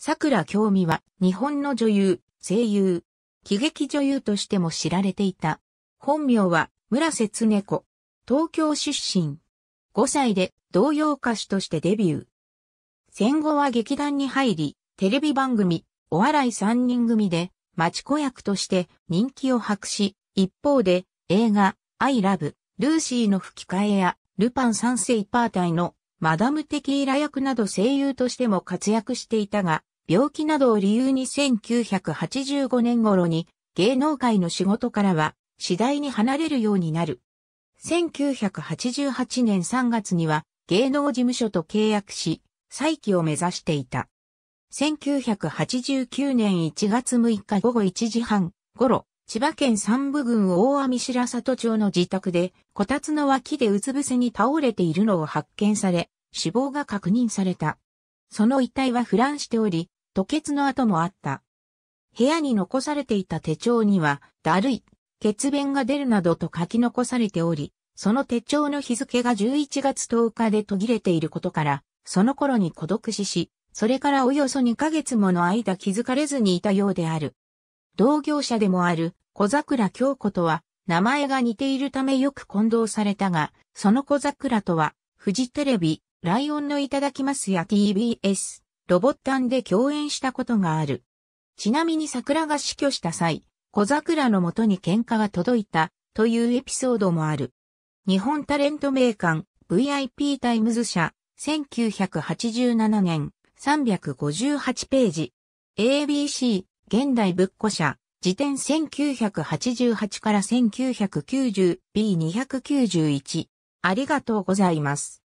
桜京美は日本の女優、声優、喜劇女優としても知られていた。本名は村瀬つね子。東京出身。5歳で童謡歌手としてデビュー。戦後は劇団に入り、テレビ番組、お笑い3人組で、町子役として人気を博し、一方で映画、アイラブ、ルーシーの吹き替えや、ルパン三世パー隊のマダムテキーラ役など声優としても活躍していたが、病気などを理由に1985年頃に芸能界の仕事からは次第に離れるようになる。1988年3月には芸能事務所と契約し、再起を目指していた。1989年1月6日午後1時半頃、千葉県三部郡大網白里町の自宅で、こたつの脇でうつ伏せに倒れているのを発見され、死亡が確認された。その遺体は腐乱しており、吐血の跡もあった。部屋に残されていた手帳には、だるい、血便が出るなどと書き残されており、その手帳の日付が11月10日で途切れていることから、その頃に孤独死し、それからおよそ2ヶ月もの間気づかれずにいたようである。同業者でもある小桜京子とは、名前が似ているためよく混同されたが、その小桜とは、フジテレビ、ライオンのいただきますや TBS、ロボッタンで共演したことがある。ちなみに桜が死去した際、小桜のもとに喧嘩が届いたというエピソードもある。日本タレント名館 VIP タイムズ社1987年358ページ ABC 現代仏庫社辞典1988から 1990B291 ありがとうございます。